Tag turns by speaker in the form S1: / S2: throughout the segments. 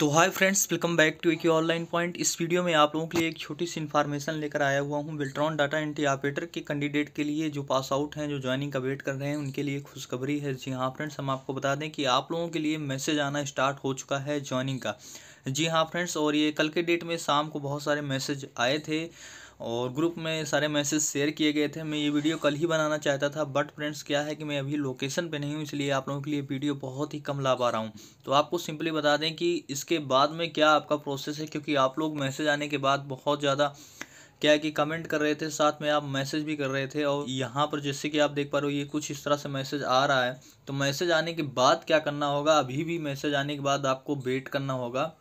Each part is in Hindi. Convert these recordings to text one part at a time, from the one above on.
S1: तो hi friends welcome back to एक ऑनलाइन पॉइंट इस वीडियो में आप लोगों के लिए एक छोटी सी इन्फॉर्मेशन लेकर आया हुआ हूँ विल्ट्रॉन डाटा एंट्री ऑपरेटर के कैंडिडेट के लिए जो पास आउट हैं जो ज्वाइनिंग का वेट कर रहे हैं उनके लिए खुशखबरी है जी हाँ फ्रेंड्स हम आपको बता दें कि आप लोगों के लिए मैसेज आना स्टार्ट हो चुका है ज्वाइनिंग का जी हाँ फ्रेंड्स और ये कल के डेट में शाम को बहुत सारे मैसेज आए थे और ग्रुप में सारे मैसेज शेयर किए गए थे मैं ये वीडियो कल ही बनाना चाहता था बट फ्रेंड्स क्या है कि मैं अभी लोकेशन पे नहीं हूँ इसलिए आप लोगों के लिए वीडियो बहुत ही कम ला पा रहा हूँ तो आपको सिंपली बता दें कि इसके बाद में क्या आपका प्रोसेस है क्योंकि आप लोग मैसेज आने के बाद बहुत ज़्यादा क्या है कि कमेंट कर रहे थे साथ में आप मैसेज भी कर रहे थे और यहाँ पर जैसे कि आप देख पा रहे हो ये कुछ इस तरह से मैसेज आ रहा है तो मैसेज आने के बाद क्या करना होगा अभी भी मैसेज आने के बाद आपको वेट करना होगा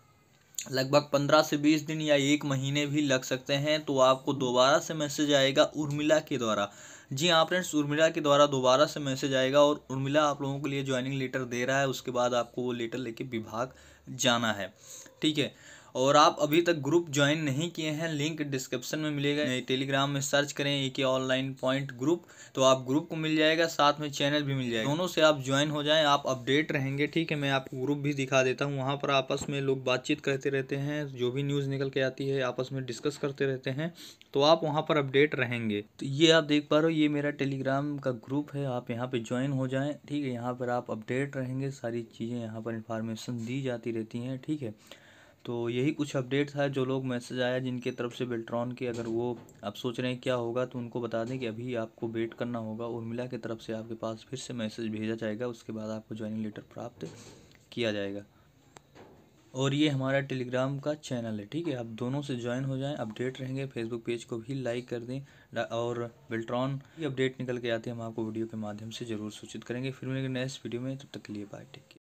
S1: लगभग पंद्रह से बीस दिन या एक महीने भी लग सकते हैं तो आपको दोबारा से मैसेज आएगा उर्मिला के द्वारा जी हाँ फ्रेंड्स उर्मिला के द्वारा दोबारा से मैसेज आएगा और उर्मिला आप लोगों के लिए ज्वाइनिंग लेटर दे रहा है उसके बाद आपको वो लेटर लेके विभाग जाना है ठीक है और आप अभी तक ग्रुप ज्वाइन नहीं किए हैं लिंक डिस्क्रिप्शन में मिलेगा टेलीग्राम में सर्च करें एक ऑनलाइन पॉइंट ग्रुप तो आप ग्रुप को मिल जाएगा साथ में चैनल भी मिल जाएगा दोनों से आप ज्वाइन हो जाएं आप अपडेट रहेंगे ठीक है मैं आपको ग्रुप भी दिखा देता हूँ वहां पर आपस में लोग बातचीत करते रहते हैं जो भी न्यूज़ निकल के आती है आपस में डिस्कस करते रहते हैं तो आप वहाँ पर अपडेट रहेंगे तो ये आप देख पा रहे हो ये मेरा टेलीग्राम का ग्रुप है आप यहाँ पे ज्वाइन हो जाएं ठीक है यहाँ पर आप अपडेट रहेंगे सारी चीज़ें यहाँ पर इंफॉर्मेशन दी जाती रहती हैं ठीक है तो यही कुछ अपडेट था जो लोग मैसेज आया जिनके तरफ से बेल्ट्रॉन के अगर वो आप सोच रहे हैं क्या होगा तो उनको बता दें कि अभी आपको वेट करना होगा उर्मिला की तरफ से आपके पास फिर से मैसेज भेजा जाएगा उसके बाद आपको ज्वाइनिंग लेटर प्राप्त किया जाएगा और ये हमारा टेलीग्राम का चैनल है ठीक है आप दोनों से ज्वाइन हो जाएं अपडेट रहेंगे फेसबुक पेज को भी लाइक कर दें और बेल्ट्रॉन की अपडेट निकल के आते हैं हम आपको वीडियो के माध्यम से ज़रूर सूचित करेंगे फिर मिलेंगे नेक्स्ट वीडियो में तब तो तक के लिए बाय टेक